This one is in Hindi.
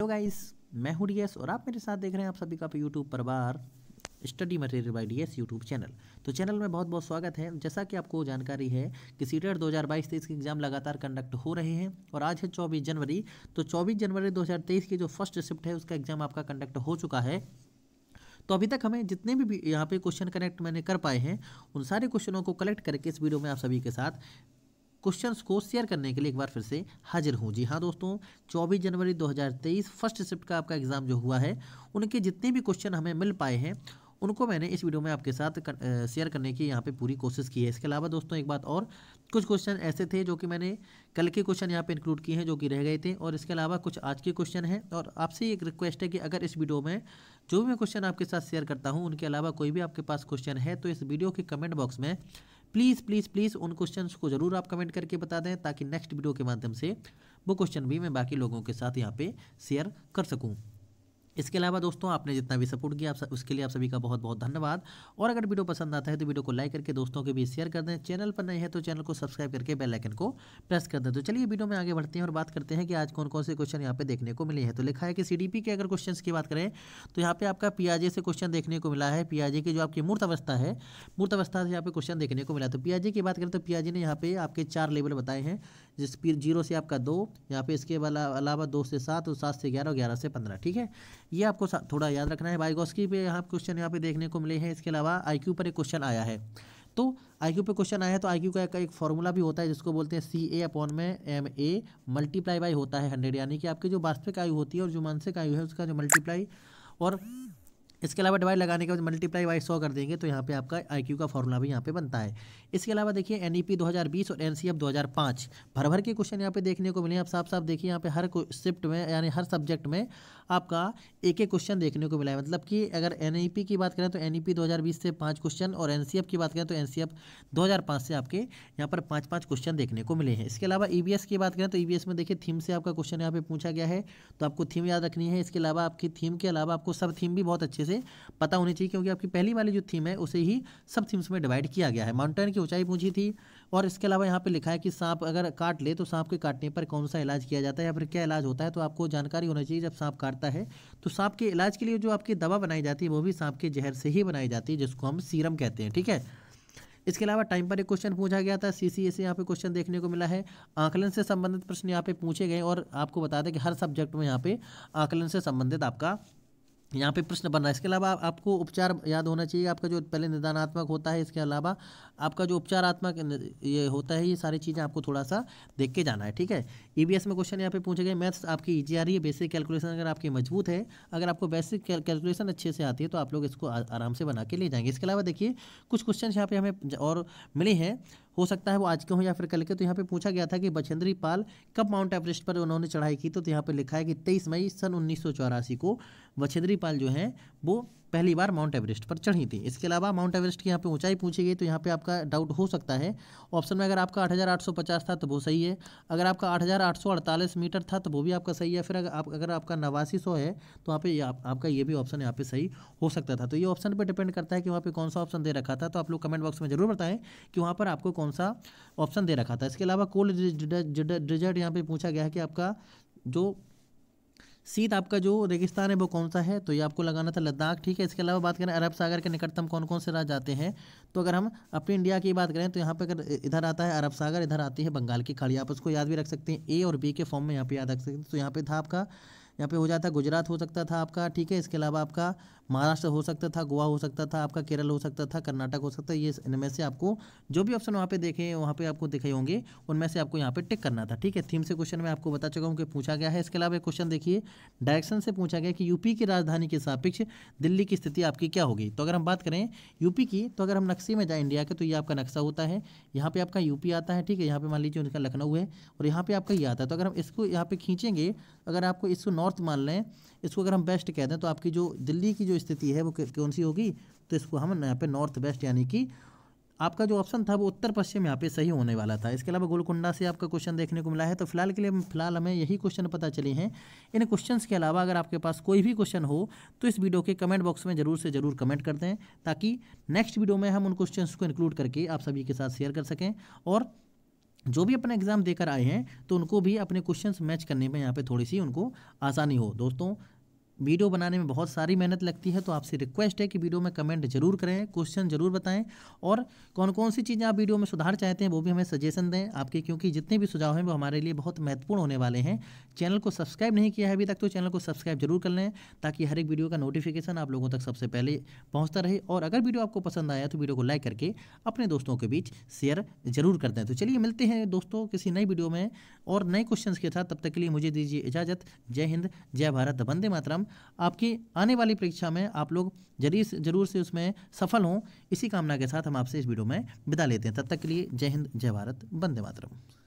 हेलो गाइस मैं हूँ डीएस और आप मेरे साथ देख रहे हैं आप सभी का यूट्यूब पर bar study material by D S YouTube channel तो चैनल में बहुत बहुत स्वागत है जैसा कि आपको जानकारी है कि सीटेट 2022-23 के एग्ज़ाम लगातार कंडक्ट हो रहे हैं और आज है 24 जनवरी तो 24 जनवरी 2023 की जो फर्स्ट शिफ्ट है उसका एग्ज़ाम आपका कंडक्ट हो चुका है तो अभी तक हमें जितने भी यहाँ पे क्वेश्चन कनेक्ट मैंने कर पाए हैं उन सारे क्वेश्चनों को कलेक्ट करके इस वीडियो में आप सभी के साथ क्वेश्चंस को शेयर करने के लिए एक बार फिर से हाजिर हूँ जी हाँ दोस्तों 24 जनवरी 2023 फर्स्ट शिफ्ट का आपका एग्ज़ाम जो हुआ है उनके जितने भी क्वेश्चन हमें मिल पाए हैं उनको मैंने इस वीडियो में आपके साथ कर, शेयर करने की यहाँ पे पूरी कोशिश की है इसके अलावा दोस्तों एक बात और कुछ क्वेश्चन ऐसे थे जो कि मैंने कल के क्वेश्चन यहाँ पे इंक्लूड किए हैं जो कि रह गए थे और इसके अलावा कुछ आज के क्वेश्चन हैं और आपसे एक रिक्वेस्ट है कि अगर इस वीडियो में जो भी मैं क्वेश्चन आपके साथ शेयर करता हूँ उनके अलावा कोई भी आपके पास क्वेश्चन है तो इस वीडियो के कमेंट बॉक्स में प्लीज़ प्लीज़ प्लीज़ उन क्वेश्चन को ज़रूर आप कमेंट करके बता दें ताकि नेक्स्ट वीडियो के माध्यम से वो क्वेश्चन भी मैं बाकी लोगों के साथ यहाँ पे शेयर कर सकूँ इसके अलावा दोस्तों आपने जितना भी सपोर्ट किया आप उसके लिए आप सभी का बहुत बहुत धन्यवाद और अगर वीडियो पसंद आता है तो वीडियो को लाइक करके दोस्तों के भी शेयर कर दें चैनल पर नहीं है तो चैनल को सब्सक्राइब करके बेल आइकन को प्रेस कर दें तो चलिए वीडियो में आगे बढ़ते हैं और बात करते हैं कि आज कौन कौन से क्वेश्चन यहाँ पे देखने को मिले हैं तो लिखा है कि सी के अगर क्वेश्चन की बात करें तो यहाँ पे आपका पियाजे से क्वेश्चन देखने को मिला है पियाजे की जो आपकी मूर्त अवस्था है मूर्त अवस्था से यहाँ पे क्वेश्चन देखने को मिला तो पियाजे की बात करें तो पियाजे ने यहाँ पे आपके चार लेवल बताए हैं जिस फिर जीरो से आपका दो यहाँ पे इसके अलावा दो से सात और सात से ग्यारह ग्यारह से पंद्रह ठीक है ये आपको थोड़ा याद रखना है बाइगोस्की पे यहाँ क्वेश्चन यहाँ पे देखने को मिले हैं इसके अलावा आई पर एक क्वेश्चन आया है तो आई पर क्वेश्चन आया है तो आई का एक फॉर्मूला भी होता है जिसको बोलते हैं सी ए अपॉन में एम ए मल्टीप्लाई बाई होता है हंड्रेड यानी कि आपकी जो वास्तविक आयु होती है और जो मानसिक आयु है उसका जो मल्टीप्लाई और इसके अलावा डिवाइड लगाने के बाद मल्टीप्लाई बाई सौ कर देंगे तो यहाँ पे आपका क्यू का फॉर्मूला भी यहाँ पे बनता है इसके अलावा देखिए e हज़ार 2020 और हज़ार 2005 भर भर के क्वेश्चन यहाँ पे देखने को मिले आप साफ साफ देखिए यहाँ पे हर शिफ्ट में यानी हर सब्जेक्ट में आपका एक एक क्वेश्चन देखने को मिला है मतलब कि अगर एन e की बात करें तो एन ई e से पाँच क्वेश्चन और एन की बात करें तो एन सी से आपके यहाँ पर पाँच पाँच क्वेश्चन देखने को मिले हैं इसके अलावा ई की बात करें तो ई में देखिए थीम से आपका क्वेश्चन यहाँ पर पूछा गया है तो आपको थीम याद रखनी है इसके अलावा आपकी थीम के अलावा आपको सब थीम भी बहुत अच्छे से से पता होनी चाहिए क्योंकि आपकी पहली वाली जो थीम है उसे ही सब थीम्स में डिवाइड किया गया है माउंटेन की ऊंचाई पूछी थी और इसके अलावा यहाँ पे लिखा है कि सांप अगर काट ले तो सांप के काटने पर कौन सा इलाज किया जाता है या फिर क्या इलाज होता है तो आपको जानकारी होना चाहिए जब सांप काटता है तो सांप के इलाज के लिए जो आपकी दवा बनाई जाती है वो भी सांप के जहर से ही बनाई जाती है जिसको हम सीरम कहते हैं ठीक है इसके अलावा टाइम पर एक क्वेश्चन पूछा गया था सी सी ए से यहाँ पे क्वेश्चन देखने को मिला है आकलन से संबंधित प्रश्न यहाँ पे पूछे गए और आपको बता दें कि हर सब्जेक्ट में यहाँ पे आकलन से संबंधित आपका यहाँ पे प्रश्न बन रहा है इसके अलावा आपको उपचार याद होना चाहिए आपका जो पहले निदानात्मक होता है इसके अलावा आपका जो उपचारात्मक ये होता है ये सारी चीज़ें आपको थोड़ा सा देख के जाना है ठीक है ई e में क्वेश्चन यहाँ पे पूछे गए मैथ्स आपकी ईजी आ रही है बेसिक कैलकुलेशन अगर आपकी मजबूत है अगर आपको बेसिक कैलकुलेशन अच्छे से आती है तो आप लोग इसको आराम से बना के ले जाएंगे इसके अलावा देखिए कुछ क्वेश्चन यहाँ पे हमें और मिले हैं हो सकता है वो आज के हों या फिर कल के तो यहाँ पे पूछा गया था कि बछेंद्री पाल कब माउंट एवरेस्ट पर उन्होंने चढ़ाई की तो यहाँ पर लिखा है कि तेईस मई सन उन्नीस को बछेंद्री पाल जो हैं वो पहली बार माउंट एवरेस्ट पर चढ़ी थी इसके अलावा माउंट एवरेस्ट की यहाँ पे ऊंचाई पूछी गई तो यहाँ पे आपका डाउट हो सकता है ऑप्शन में अगर आपका 8850 था तो वो सही है अगर आपका 8848 मीटर था तो वो भी आपका सही है फिर अगर आप अगर आपका नवासी है तो वहाँ पे आप, आपका ये भी ऑप्शन यहाँ पे सही हो सकता था तो ये ऑप्शन पर डिपेंड करता है कि वहाँ पर कौन सा ऑप्शन दे रखा था तो आप लोग कमेंट बॉक्स में जरूर बताएं कि वहाँ पर आपको कौन सा ऑप्शन दे रखा था इसके अलावा कोल्ड डिजर्ट यहाँ पर पूछा गया है कि आपका जो सीध आपका जो रेगिस्तान है वो कौन सा है तो ये आपको लगाना था लद्दाख ठीक है इसके अलावा बात करें अरब सागर के निकटतम कौन कौन से राज्य आते हैं तो अगर हम अपनी इंडिया की बात करें तो यहाँ पर अगर इधर आता है अरब सागर इधर आती है बंगाल की खाड़ी आप उसको याद भी रख सकते हैं ए और बी के फॉर्म में यहाँ पर याद रख सकते हैं तो यहाँ पर था आपका यहाँ पे हो जाता गुजरात हो सकता था आपका ठीक है इसके अलावा आपका महाराष्ट्र हो सकता था गोवा हो सकता था आपका केरल हो सकता था कर्नाटक हो सकता है ये इनमें से आपको जो भी ऑप्शन वहाँ पे देखे वहाँ पे आपको दिखे होंगे उनमें से आपको यहाँ पे टिक करना था ठीक है थीम से क्वेश्चन मैं आपको बता चुका हूँ कि पूछा गया है इसके अलावा एक क्वेश्चन देखिए डायरेक्शन से पूछा गया कि यूपी की राजधानी के सापेक्ष दिल्ली की स्थिति आपकी क्या होगी तो अगर हम बात करें यूपी की तो अगर हम नक्शे में जाए इंडिया के तो ये आपका नक्शा होता है यहाँ पर आपका यूपी आता है ठीक है यहाँ पर मान लीजिए उनका लखनऊ है और यहाँ पे आपका ये आता है तो अगर हम इसको यहाँ पे खींचेंगे अगर आपको इसको नॉर्थ नॉर्थ मान लें इसको अगर हम वेस्ट कह दें तो आपकी जो दिल्ली की जो स्थिति है वो कौन सी होगी तो इसको हम यहाँ पे नॉर्थ वेस्ट यानी कि आपका जो ऑप्शन था वो उत्तर पश्चिम यहाँ पे सही होने वाला था इसके अलावा गोलकुंडा से आपका क्वेश्चन देखने को मिला है तो फिलहाल के लिए फिलहाल हमें यही क्वेश्चन पता चले हैं इन क्वेश्चंस के अलावा अगर आपके पास कोई भी क्वेश्चन हो तो इस वीडियो के कमेंट बॉक्स में ज़रूर से ज़रूर कमेंट कर दें ताकि नेक्स्ट वीडियो में हम उन क्वेश्चन को इंक्लूड करके आप सभी के साथ शेयर कर सकें और जो भी अपना एग्ज़ाम देकर आए हैं तो उनको भी अपने क्वेश्चंस मैच करने में यहाँ पे थोड़ी सी उनको आसानी हो दोस्तों वीडियो बनाने में बहुत सारी मेहनत लगती है तो आपसे रिक्वेस्ट है कि वीडियो में कमेंट जरूर करें क्वेश्चन जरूर बताएं और कौन कौन सी चीज़ें आप वीडियो में सुधार चाहते हैं वो भी हमें सजेशन दें आपके क्योंकि जितने भी सुझाव हैं वो हमारे लिए बहुत महत्वपूर्ण होने वाले हैं चैनल को सब्सक्राइब नहीं किया है अभी तक तो चैनल को सब्सक्राइब जरूर कर लें ताकि हर एक वीडियो का नोटिफिकेशन आप लोगों तक सबसे पहले पहुँचता रहे और अगर वीडियो आपको पसंद आया तो वीडियो को लाइक करके अपने दोस्तों के बीच शेयर जरूर कर दें तो चलिए मिलते हैं दोस्तों किसी नई वीडियो में और नए क्वेश्चन के साथ तब तक के लिए मुझे दीजिए इजाज़त जय हिंद जय भारत वंदे मातरम आपकी आने वाली परीक्षा में आप लोग जरूर जरूर से उसमें सफल हों इसी कामना के साथ हम आपसे इस वीडियो में विदा लेते हैं तब तक के लिए जय हिंद जय भारत वंदे मातरम